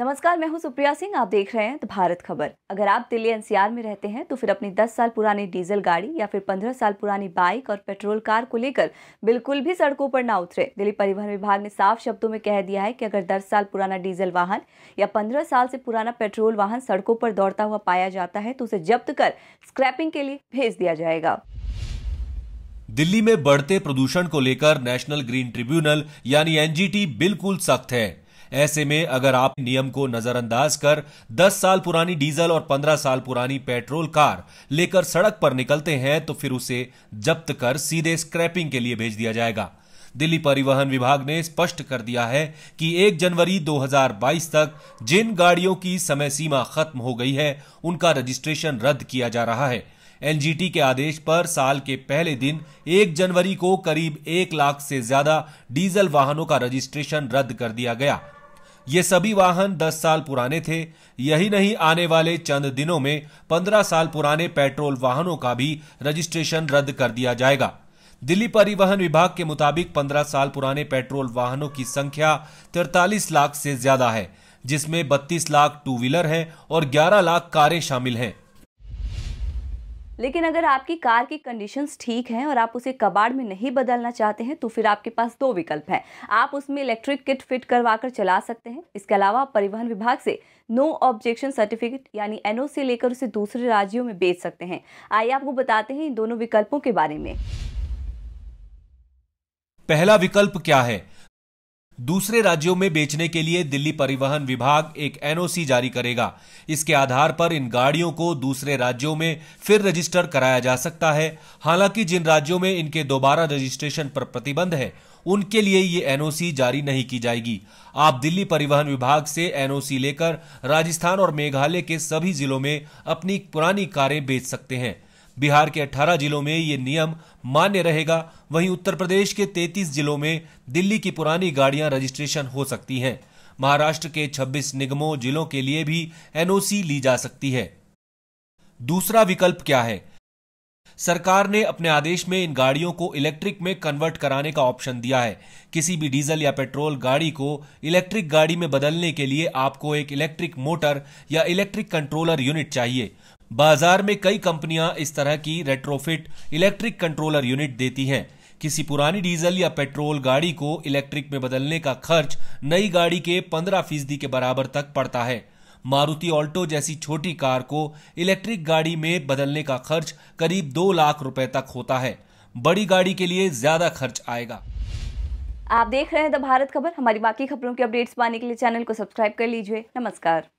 नमस्कार मैं हूं सुप्रिया सिंह आप देख रहे हैं तो भारत खबर अगर आप दिल्ली एनसीआर में रहते हैं तो फिर अपनी 10 साल पुरानी डीजल गाड़ी या फिर 15 साल पुरानी बाइक और पेट्रोल कार को लेकर बिल्कुल भी सड़कों पर ना उतरे दिल्ली परिवहन विभाग ने साफ शब्दों में कह दिया है कि अगर दस साल पुराना डीजल वाहन या पंद्रह साल से पुराना पेट्रोल वाहन सड़कों पर दौड़ता हुआ पाया जाता है तो उसे जब्त कर स्क्रैपिंग के लिए भेज दिया जाएगा दिल्ली में बढ़ते प्रदूषण को लेकर नेशनल ग्रीन ट्रिब्यूनल यानी एनजीटी बिल्कुल सख्त है ऐसे में अगर आप नियम को नजरअंदाज कर 10 साल पुरानी डीजल और 15 साल पुरानी पेट्रोल कार लेकर सड़क पर निकलते हैं तो फिर उसे जब्त कर सीधे स्क्रैपिंग के लिए भेज दिया जाएगा दिल्ली परिवहन विभाग ने स्पष्ट कर दिया है कि 1 जनवरी 2022 तक जिन गाड़ियों की समय सीमा खत्म हो गई है उनका रजिस्ट्रेशन रद्द किया जा रहा है एनजीटी के आदेश पर साल के पहले दिन 1 जनवरी को करीब एक लाख से ज्यादा डीजल वाहनों का रजिस्ट्रेशन रद्द कर दिया गया ये सभी वाहन 10 साल पुराने थे यही नहीं आने वाले चंद दिनों में 15 साल पुराने पेट्रोल वाहनों का भी रजिस्ट्रेशन रद्द कर दिया जाएगा दिल्ली परिवहन विभाग के मुताबिक 15 साल पुराने पेट्रोल वाहनों की संख्या तिरतालीस लाख से ज्यादा है जिसमें बत्तीस लाख टू व्हीलर हैं और ग्यारह लाख कारें शामिल हैं लेकिन अगर आपकी कार की कंडीशंस ठीक हैं और आप उसे कबाड़ में नहीं बदलना चाहते हैं तो फिर आपके पास दो विकल्प हैं आप उसमें इलेक्ट्रिक किट फिट करवा कर चला सकते हैं इसके अलावा परिवहन विभाग से नो ऑब्जेक्शन सर्टिफिकेट यानी एनओ लेकर उसे दूसरे राज्यों में बेच सकते हैं आइए आपको बताते हैं इन दोनों विकल्पों के बारे में पहला विकल्प क्या है दूसरे राज्यों में बेचने के लिए दिल्ली परिवहन विभाग एक एनओसी जारी करेगा इसके आधार पर इन गाड़ियों को दूसरे राज्यों में फिर रजिस्टर कराया जा सकता है हालांकि जिन राज्यों में इनके दोबारा रजिस्ट्रेशन पर प्रतिबंध है उनके लिए ये एनओसी जारी नहीं की जाएगी आप दिल्ली परिवहन विभाग से एनओसी लेकर राजस्थान और मेघालय के सभी जिलों में अपनी पुरानी कारें बेच सकते हैं बिहार के 18 जिलों में ये नियम मान्य रहेगा वहीं उत्तर प्रदेश के 33 जिलों में दिल्ली की पुरानी गाड़ियां रजिस्ट्रेशन हो सकती हैं महाराष्ट्र के 26 निगमों जिलों के लिए भी एनओसी ली जा सकती है दूसरा विकल्प क्या है सरकार ने अपने आदेश में इन गाड़ियों को इलेक्ट्रिक में कन्वर्ट कराने का ऑप्शन दिया है किसी भी डीजल या पेट्रोल गाड़ी को इलेक्ट्रिक गाड़ी में बदलने के लिए आपको एक इलेक्ट्रिक मोटर या इलेक्ट्रिक कंट्रोलर यूनिट चाहिए बाजार में कई कंपनियां इस तरह की रेट्रोफिट इलेक्ट्रिक कंट्रोलर यूनिट देती हैं किसी पुरानी डीजल या पेट्रोल गाड़ी को इलेक्ट्रिक में बदलने का खर्च नई गाड़ी के पंद्रह फीसदी के बराबर तक पड़ता है मारुति ऑल्टो जैसी छोटी कार को इलेक्ट्रिक गाड़ी में बदलने का खर्च करीब दो लाख रुपए तक होता है बड़ी गाड़ी के लिए ज्यादा खर्च आएगा आप देख रहे हैं द भारत खबर हमारी बाकी खबरों की अपडेट्स पाने के लिए चैनल को सब्सक्राइब कर लीजिए नमस्कार